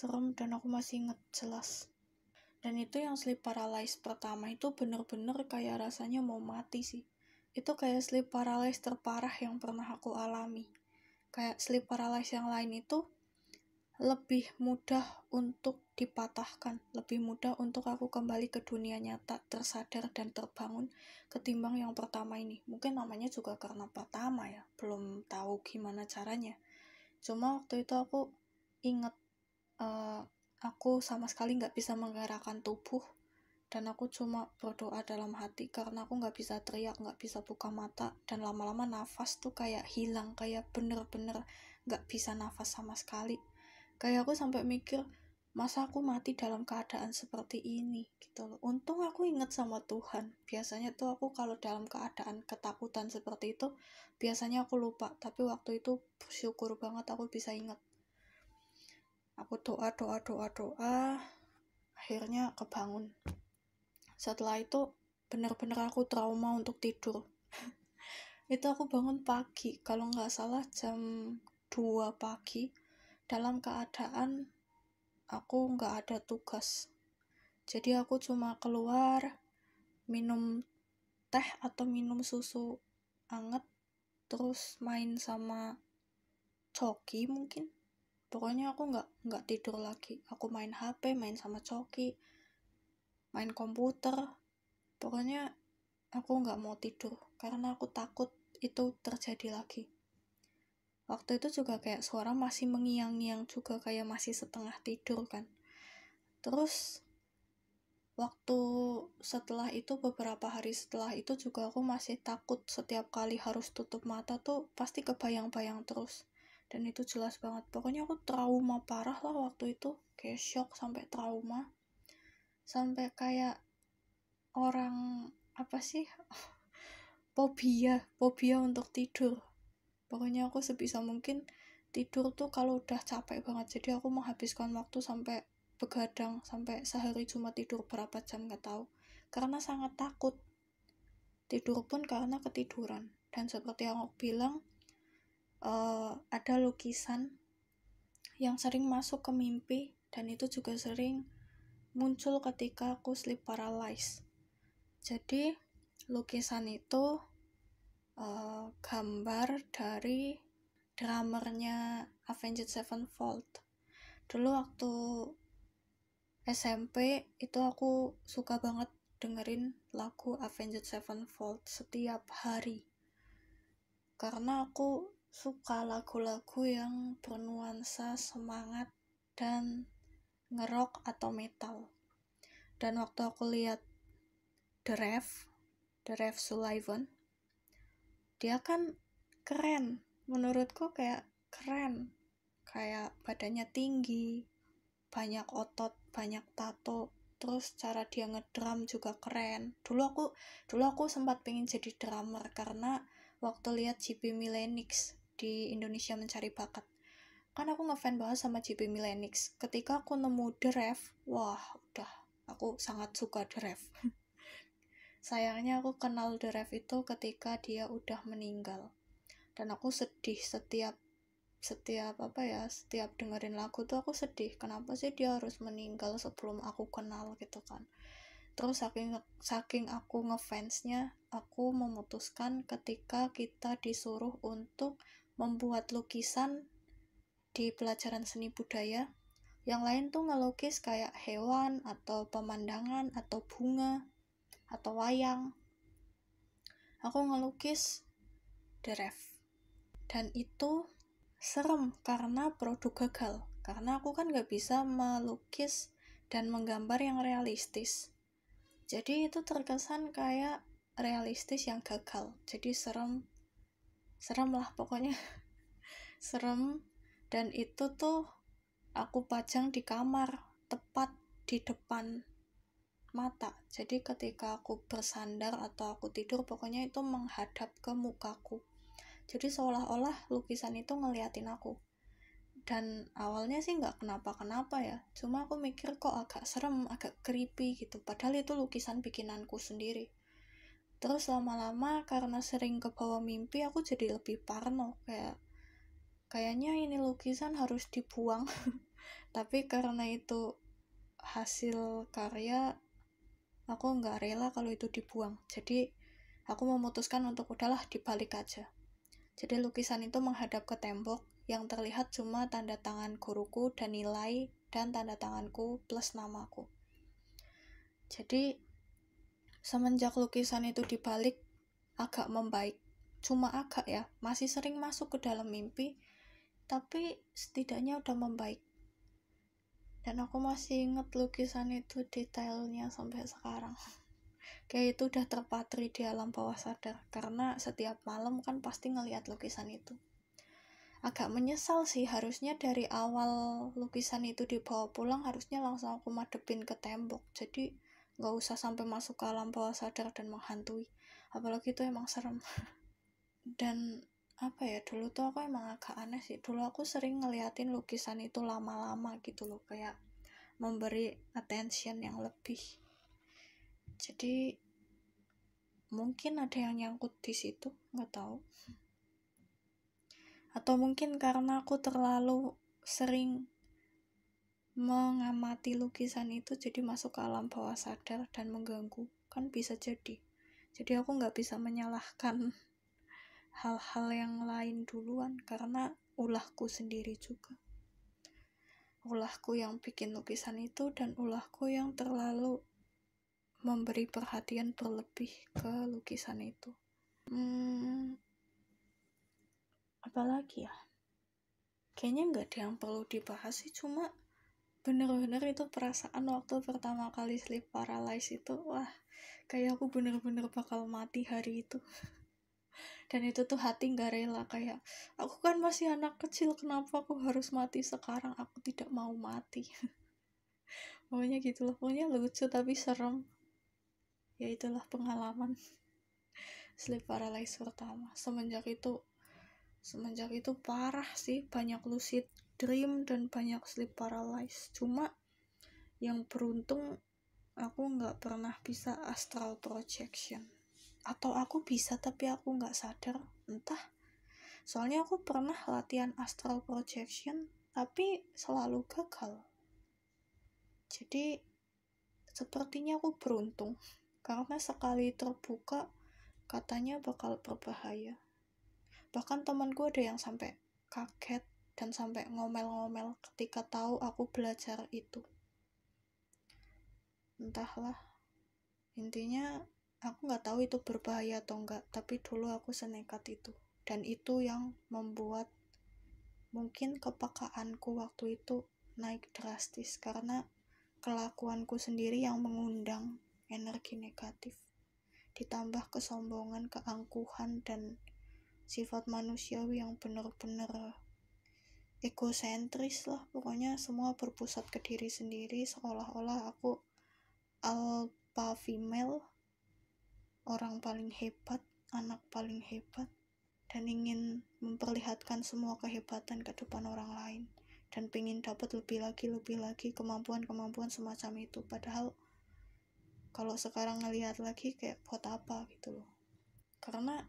serem dan aku masih inget jelas dan itu yang sleep paralysis pertama itu bener-bener kayak rasanya mau mati sih itu kayak sleep paralysis terparah yang pernah aku alami kayak sleep paralysis yang lain itu lebih mudah untuk dipatahkan, lebih mudah untuk aku kembali ke dunia nyata, tersadar dan terbangun ketimbang yang pertama ini. Mungkin namanya juga karena pertama ya, belum tahu gimana caranya. Cuma waktu itu aku inget Eh, aku sama sekali nggak bisa menggerakkan tubuh dan aku cuma berdoa dalam hati karena aku nggak bisa teriak nggak bisa buka mata dan lama-lama nafas tuh kayak hilang kayak bener-bener nggak -bener bisa nafas sama sekali kayak aku sampai mikir masa aku mati dalam keadaan seperti ini gitu loh untung aku inget sama Tuhan biasanya tuh aku kalau dalam keadaan ketakutan seperti itu biasanya aku lupa tapi waktu itu syukur banget aku bisa inget aku doa doa doa doa akhirnya kebangun setelah itu benar-benar aku trauma untuk tidur itu aku bangun pagi kalau nggak salah jam 2 pagi dalam keadaan aku nggak ada tugas jadi aku cuma keluar minum teh atau minum susu anget terus main sama coki mungkin pokoknya aku nggak nggak tidur lagi aku main HP main sama Coki main komputer pokoknya aku nggak mau tidur karena aku takut itu terjadi lagi waktu itu juga kayak suara masih mengiang-ngiang juga kayak masih setengah tidur kan terus waktu setelah itu beberapa hari setelah itu juga aku masih takut setiap kali harus tutup mata tuh pasti kebayang-bayang terus dan itu jelas banget pokoknya aku trauma parah lah waktu itu kayak shock sampai trauma sampai kayak orang apa sih fobia fobia untuk tidur pokoknya aku sebisa mungkin tidur tuh kalau udah capek banget jadi aku menghabiskan waktu sampai begadang sampai sehari cuma tidur berapa jam nggak tahu karena sangat takut tidur pun karena ketiduran dan seperti yang aku bilang uh, ada lukisan yang sering masuk ke mimpi dan itu juga sering muncul ketika aku sleep paralysis. Jadi lukisan itu uh, gambar dari dramernya Avenged Sevenfold. Dulu waktu SMP itu aku suka banget dengerin lagu Avenged Sevenfold setiap hari. Karena aku suka lagu-lagu yang bernuansa semangat dan ngerok atau metal. Dan waktu aku lihat The Rev, The Rev Sullivan, dia kan keren. Menurutku kayak keren. Kayak badannya tinggi, banyak otot, banyak tato. Terus cara dia ngedrum juga keren. Dulu aku dulu aku sempat pengen jadi drummer karena waktu lihat JP Millenix di Indonesia Mencari Bakat. Kan aku ngefan banget sama JP Milenix. Ketika aku nemu The Rev, wah udah, aku sangat suka The Rev. Sayangnya aku kenal The Rev itu ketika dia udah meninggal. Dan aku sedih setiap setiap apa ya setiap dengerin lagu tuh aku sedih kenapa sih dia harus meninggal sebelum aku kenal gitu kan terus saking saking aku ngefansnya aku memutuskan ketika kita disuruh untuk membuat lukisan di pelajaran seni budaya yang lain tuh ngelukis kayak hewan atau pemandangan atau bunga atau wayang aku ngelukis deref dan itu serem karena produk gagal karena aku kan gak bisa melukis dan menggambar yang realistis jadi itu terkesan kayak realistis yang gagal jadi serem serem lah pokoknya serem dan itu tuh aku pajang di kamar tepat di depan mata jadi ketika aku bersandar atau aku tidur pokoknya itu menghadap ke mukaku jadi seolah-olah lukisan itu ngeliatin aku dan awalnya sih nggak kenapa-kenapa ya cuma aku mikir kok agak serem agak creepy gitu padahal itu lukisan bikinanku sendiri terus lama-lama karena sering ke bawah mimpi aku jadi lebih parno kayak kayaknya ini lukisan harus dibuang tapi karena itu hasil karya aku nggak rela kalau itu dibuang jadi aku memutuskan untuk udahlah dibalik aja jadi lukisan itu menghadap ke tembok yang terlihat cuma tanda tangan guruku dan nilai dan tanda tanganku plus namaku. Jadi Semenjak lukisan itu dibalik, agak membaik. Cuma agak ya, masih sering masuk ke dalam mimpi, tapi setidaknya udah membaik. Dan aku masih inget lukisan itu detailnya sampai sekarang. Kayak itu udah terpatri di alam bawah sadar, karena setiap malam kan pasti ngelihat lukisan itu. Agak menyesal sih, harusnya dari awal lukisan itu dibawa pulang, harusnya langsung aku madepin ke tembok. Jadi, nggak usah sampai masuk ke alam bawah sadar dan menghantui apalagi itu emang serem dan apa ya dulu tuh aku emang agak aneh sih dulu aku sering ngeliatin lukisan itu lama-lama gitu loh kayak memberi attention yang lebih jadi mungkin ada yang nyangkut di situ nggak tahu atau mungkin karena aku terlalu sering mengamati lukisan itu jadi masuk ke alam bawah sadar dan mengganggu kan bisa jadi jadi aku nggak bisa menyalahkan hal-hal yang lain duluan karena ulahku sendiri juga ulahku yang bikin lukisan itu dan ulahku yang terlalu memberi perhatian berlebih ke lukisan itu hmm, apalagi ya kayaknya nggak ada yang perlu dibahas sih cuma bener-bener itu perasaan waktu pertama kali sleep paralysis itu wah kayak aku bener-bener bakal mati hari itu dan itu tuh hati nggak rela kayak aku kan masih anak kecil kenapa aku harus mati sekarang aku tidak mau mati pokoknya gitu loh pokoknya lucu tapi serem ya itulah pengalaman sleep paralysis pertama semenjak itu semenjak itu parah sih banyak lucid dream dan banyak sleep paralysis cuma yang beruntung aku nggak pernah bisa astral projection atau aku bisa tapi aku nggak sadar entah soalnya aku pernah latihan astral projection tapi selalu gagal jadi sepertinya aku beruntung karena sekali terbuka katanya bakal berbahaya bahkan temanku ada yang sampai kaget dan sampai ngomel-ngomel ketika tahu aku belajar itu. Entahlah, intinya aku nggak tahu itu berbahaya atau enggak, tapi dulu aku senekat itu. Dan itu yang membuat mungkin kepekaanku waktu itu naik drastis karena kelakuanku sendiri yang mengundang energi negatif. Ditambah kesombongan, keangkuhan, dan sifat manusiawi yang benar-benar egosentris lah pokoknya semua berpusat ke diri sendiri seolah-olah aku alpha female orang paling hebat anak paling hebat dan ingin memperlihatkan semua kehebatan ke depan orang lain dan pengen dapat lebih lagi lebih lagi kemampuan-kemampuan semacam itu padahal kalau sekarang ngelihat lagi kayak buat apa gitu loh karena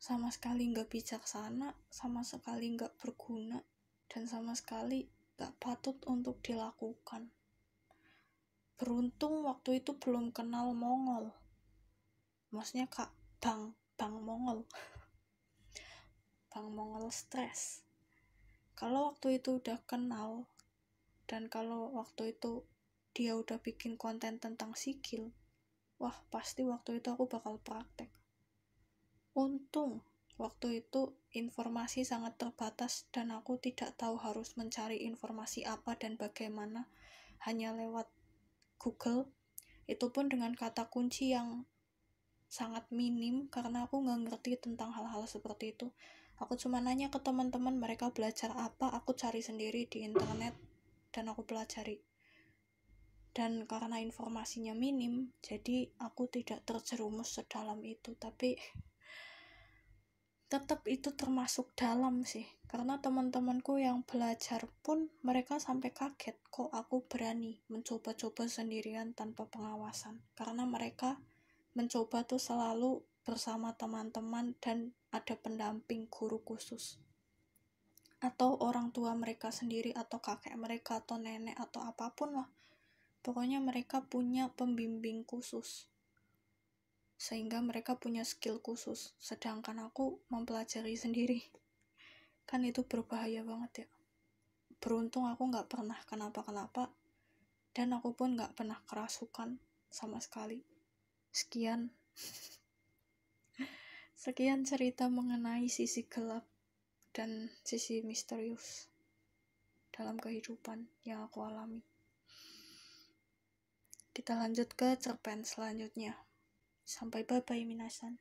sama sekali nggak bijaksana sama sekali nggak berguna dan sama sekali gak patut untuk dilakukan. Beruntung waktu itu belum kenal Mongol. Maksudnya Kak Bang, Bang Mongol. Bang Mongol stres. Kalau waktu itu udah kenal, dan kalau waktu itu dia udah bikin konten tentang sikil, wah pasti waktu itu aku bakal praktek. Untung Waktu itu informasi sangat terbatas dan aku tidak tahu harus mencari informasi apa dan bagaimana hanya lewat Google. Itu pun dengan kata kunci yang sangat minim karena aku nggak ngerti tentang hal-hal seperti itu. Aku cuma nanya ke teman-teman mereka belajar apa, aku cari sendiri di internet dan aku pelajari. Dan karena informasinya minim, jadi aku tidak terjerumus sedalam itu. Tapi tetap itu termasuk dalam sih karena teman-temanku yang belajar pun mereka sampai kaget kok aku berani mencoba-coba sendirian tanpa pengawasan karena mereka mencoba tuh selalu bersama teman-teman dan ada pendamping guru khusus atau orang tua mereka sendiri atau kakek mereka atau nenek atau apapun lah pokoknya mereka punya pembimbing khusus sehingga mereka punya skill khusus, sedangkan aku mempelajari sendiri. Kan itu berbahaya banget ya. Beruntung aku nggak pernah kenapa-kenapa, dan aku pun nggak pernah kerasukan sama sekali. Sekian. Sekian cerita mengenai sisi gelap dan sisi misterius dalam kehidupan yang aku alami. Kita lanjut ke cerpen selanjutnya. 参拝バイバイ皆さん。